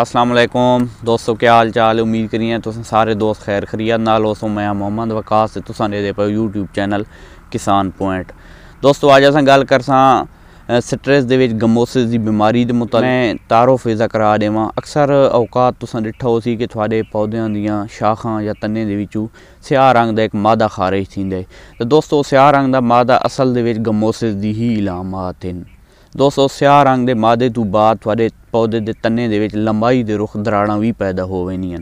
असलम दोस्तों क्या हाल चाल उम्मीद करिए तुस सारे दोस्त खैर खरीद नाल दोस्तों मैं मोहम्मद वकास दे पाओ यूट्यूब चैनल किसान पॉइंट दोस्तों अज अस गल कर स्ट्रेस के विच गमोसिस दी बीमारी दे मुताबिक तारुफ इज़ा करा देव अक्सर औकात तुसा डिठा उसी कि थोड़े पौद्या दियां या तने के विचों स्याह रंग दा मादा खारिज थी है तो दोस्तों स्याह रंग दा मादा असल दे गमोसिस दी ही इलामात हैं दोस्तों स्याह रंग के मादे तो बाद ਪੌਦੇ ਦੇ ਤੰਨੇ ਦੇ ਵਿੱਚ ਲੰਬਾਈ ਦੇ ਰੁੱਖ ਦਰਾੜਾਂ ਵੀ ਪੈਦਾ ਹੋ ਵੈਨੀਆਂ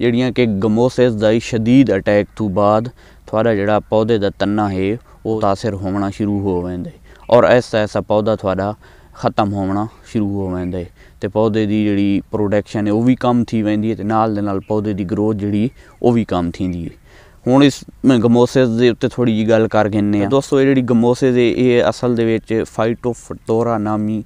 ਜਿਹੜੀਆਂ ਕਿ ਗਮੋਸਿਸ ਦਾ ਹੀ شدید ਅਟੈਕ ਤੋਂ ਬਾਅਦ ਤੁਹਾਡਾ ਜਿਹੜਾ ਪੌਦੇ ਦਾ ਤੰਨਾ ਹੈ ਉਹ ਤਾਸਰ ਹੋਣਾ ਸ਼ੁਰੂ ਹੋ ਔਰ ਐਸਾ ਐਸਾ ਪੌਦਾ ਤੁਹਾਡਾ ਖਤਮ ਹੋਣਾ ਸ਼ੁਰੂ ਹੋ ਤੇ ਪੌਦੇ ਦੀ ਜਿਹੜੀ ਪ੍ਰੋਡਕਸ਼ਨ ਹੈ ਉਹ ਵੀ ਕਮ ਥੀ ਵੈਂਦੀ ਹੈ ਤੇ ਨਾਲ ਦੇ ਨਾਲ ਪੌਦੇ ਦੀ ਗਰੋਥ ਜਿਹੜੀ ਉਹ ਵੀ ਕਮ ਥੀਂਦੀ ਹੈ ਹੁਣ ਇਸ ਗਮੋਸਿਸ ਦੇ ਉੱਤੇ ਥੋੜੀ ਜੀ ਗੱਲ ਕਰ ਗਿੰਨੇ ਆ ਦੋਸਤੋ ਇਹ ਜਿਹੜੀ ਗਮੋਸਿਸ ਇਹ ਅਸਲ ਦੇ ਵਿੱਚ ਫਾਈਟੋਫਟੋਰਾ ਨਾਮੀ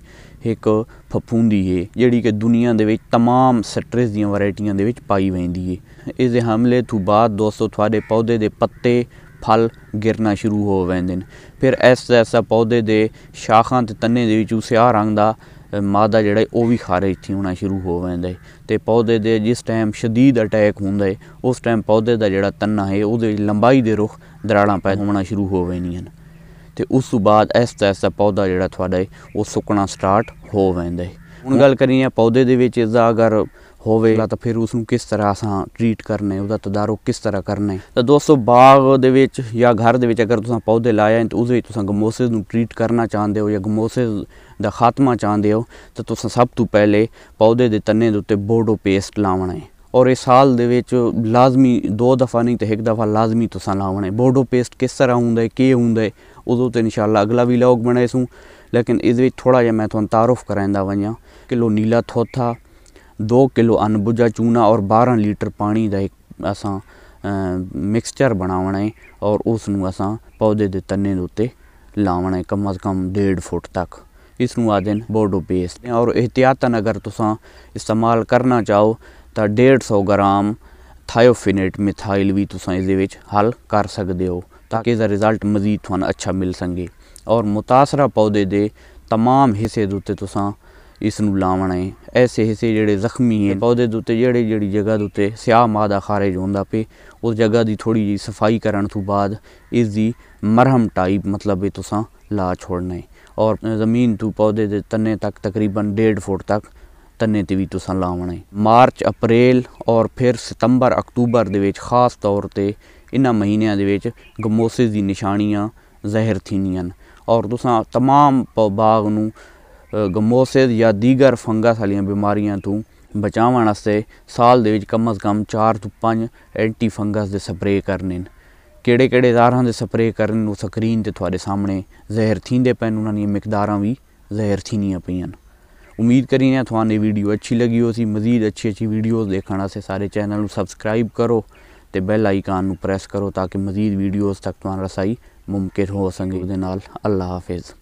ਇੱਕ ਫਫੂੰਦੀ ਏ ਜਿਹੜੀ ਕਿ ਦੁਨੀਆ ਦੇ ਵਿੱਚ तमाम ਸਟ੍ਰੈਸ ਦੀਆਂ ਵੈਰਾਈਟੀਆਂ ਦੇ ਵਿੱਚ ਪਾਈ ਵੈਂਦੀ ਏ ਇਸ ਦੇ ਹਮਲੇ ਤੋਂ ਬਾਅਦ ਦੋਸਤੋ ਤੁਹਾਡੇ ਪੌਦੇ ਦੇ ਪੱਤੇ ਫਲ ਗਿਰਨਾ ਸ਼ੁਰੂ ਹੋ ਵੈਂਦੇ ਨੇ ਫਿਰ ਐਸਾ ਐਸਾ ਪੌਦੇ ਦੇ ਸ਼ਾਖਾਂ ਤੇ ਤੰਨੇ ਦੇ ਵਿੱਚ ਉਸਿਆ ਰੰਗ ਦਾ ਮਾਦਾ ਜਿਹੜਾ ਉਹ ਵੀ ਖਾਰੇ ਇੱਥੇ ਹੋਣਾ ਸ਼ੁਰੂ ਹੋ ਵੈਂਦਾ ਤੇ ਪੌਦੇ ਦੇ ਜਿਸ ਟਾਈਮ شدید ਅਟੈਕ ਹੁੰਦਾ ਹੈ ਉਸ ਟਾਈਮ ਪੌਦੇ ਦਾ ਜਿਹੜਾ ਤੰਨਾ ਹੈ ਉਹਦੇ ਲੰਬਾਈ ਦੇ ਰੁਖ ਦਰਾੜਾਂ ਪੈ ਹੋਣਾ ਸ਼ੁਰੂ ਹੋ ਵੈਂਦੀਆਂ ਨੇ ਤੇ ਉਸ ਤੋਂ ਬਾਅਦ ਤਰ੍ਹਾਂ ਦਾ ਪੌਦਾ ਜਿਹੜਾ ਤੁਹਾਡਾ ਉਹ ਸੁੱਕਣਾ ਸਟਾਰਟ ਹੋ ਵੈਂਦਾ ਹੈ ਹੁਣ ਗੱਲ ਕਰੀਏ ਪੌਦੇ ਦੇ ਵਿੱਚ ਇਸਦਾ ਅਗਰ ਹੋਵੇ ਤਾਂ ਫਿਰ ਉਸ ਨੂੰ ਕਿਸ ਤਰ੍ਹਾਂ ਅਸਾਂ ਟ੍ਰੀਟ ਕਰਨੇ ਉਹਦਾ ਤਦਾਰਕ ਕਿਸ ਤਰ੍ਹਾਂ ਕਰਨੇ ਤਾਂ ਦੋਸਤੋ ਬਾਗ ਦੇ ਵਿੱਚ ਜਾਂ ਘਰ ਦੇ ਵਿੱਚ ਅਗਰ ਤੁਸੀਂ ਪੌਦੇ ਲਾਏ ਹਨ ਤਾਂ ਉਸ ਵਿੱਚ ਤੁਸੀਂ ਗਮੋਸਿਸ ਨੂੰ ਟ੍ਰੀਟ ਕਰਨਾ ਚਾਹੁੰਦੇ ਹੋ ਜਾਂ ਗਮੋਸਿਸ ਦਾ ਖਾਤਮਾ ਚਾਹੁੰਦੇ ਹੋ ਤਾਂ ਤੁਸੀਂ ਸਭ ਤੋਂ ਪਹਿਲੇ ਪੌਦੇ ਦੇ ਤਨੇ ਦੇ ਉੱਤੇ ਬੋਰਡੋ ਪੇਸਟ ਲਾਉਣਾ ਹੈ ਔਰ ਇਸ ਸਾਲ ਦੇ ਵਿੱਚ ਲਾਜ਼ਮੀ ਦੋ ਦਫਾ ਨਹੀਂ ਤੇ ਇੱਕ ਦਫਾ ਲਾਜ਼ਮੀ ਤੁਸੀਂ ਲਾਉਣਾ ਹੈ ਬੋਰਡੋ ਪੇਸਟ ਕਿਸ ਤਰ੍ਹਾਂ ਹੁੰਦਾ ਹੈ ਕੀ ਹੁੰਦਾ ਹੈ ਉਦੋਂ ਤੇ ਇਨਸ਼ਾਅੱਲਾ ਅਗਲਾ ਵੀਲੌਗ ਬਣਾਏਸੂੰ ਲੇਕਿਨ ਇਸ ਵਿੱਚ ਥੋੜਾ ਜਿਹਾ ਮੈਂ ਤੁਹਾਨੂੰ ਤਾਰਫ ਕਰਾਂਦਾ ਵਾਂ ਕਿਲੋ ਨੀਲਾ ਥੋਥਾ 2 ਕਿਲੋ ਅਨਬੁਜਾ ਚੂਨਾ ਔਰ 12 ਲੀਟਰ ਪਾਣੀ ਦਾ ਇੱਕ ਅਸਾਂ ਮਿਕਸਚਰ ਬਣਾਉਣਾ ਹੈ ਔਰ ਉਸ ਨੂੰ ਅਸਾਂ ਪੌਦੇ ਦੇ ਤੰਨੇ ਦੇ ਉੱਤੇ ਲਾਉਣਾ ਹੈ ਕਮ ਅਜ਼ ਕਮ 1.5 ਫੁੱਟ ਤੱਕ ਇਸ ਨੂੰ ਆਦਨ ਬੋਡੋ ਪੇਸਟ ਔਰ ਇhtiyatਨ ਅਗਰ ਤੁਸੀਂ ਇਸਤੇਮਾਲ ਕਰਨਾ ਚਾਹੋ ਤਾਂ 150 ਗ੍ਰਾਮ ਥਾਇਓਫਿਨੇਟ ਮਿਥਾਈਲ ਵੀ ਤੁਸੀਂ ਇਸ ਦੇ ਵਿੱਚ ਹੱਲ ਕਰ ਸਕਦੇ ਹੋ ताकि इसका रिज़ल्ट मज़ीद थाना अच्छा मिल सके और मुतासरा पौधे के तमाम हिस्से उत्ते तुसा इस लावना है ऐसे हिस्से जोड़े जख्मी है पौधे उत्ते जड़ी जड़ी जगह उत्ते स्याह मादा खारिज होता पे उस जगह की थोड़ी जी सफाई करने तो बाद इसकी मरहम टाइप मतलब ये ला छोड़ना है और ज़मीन तू पौधे के तने तक तकरीबन डेढ़ फुट तक तने ते भी तुसा लावना है मार्च अप्रैल और फिर सितंबर अक्तूबर के खास तौर पर इन्हां महीनों के बिच गमोसिस दी निशानियां जाहिर थींदियां और तुसां तमाम बाग नूं गमोसिस या दीगर फंगस वाली बमारियें तों बचाव वास्ते साल के कम अज कम चार तों पंज एंटी फंगस दे स्प्रे करने न केह्ड़े केह्ड़े तरहां दे स्प्रे करन ओह् स्क्रीन ते थुआढ़े सामनै जहर थींदे पए न उन्हां दियां मिकदारां बी जाहिर थींदियां पेइयां वीडियो अच्छी लगी होसी मजीद अच्छी अच्छी वीडियोस देखन आस्तै साढ़े चैनल सबसक्राइब करो ਤੇ ਬੈਲ ਆਈਕਾਨ ਨੂੰ ਪ੍ਰੈਸ ਕਰੋ ਤਾਂ ਕਿ ਮਜ਼ੀਦ ਵੀਡੀਓਜ਼ ਤੱਕ ਤੁਹਾਨੂੰ ਰਸਾਈ ਮੁਮਕਿਨ ਹੋ ਸਕੇ ਉਹਦੇ ਨਾਲ ਅੱਲਾ ਹਾਫਿਜ਼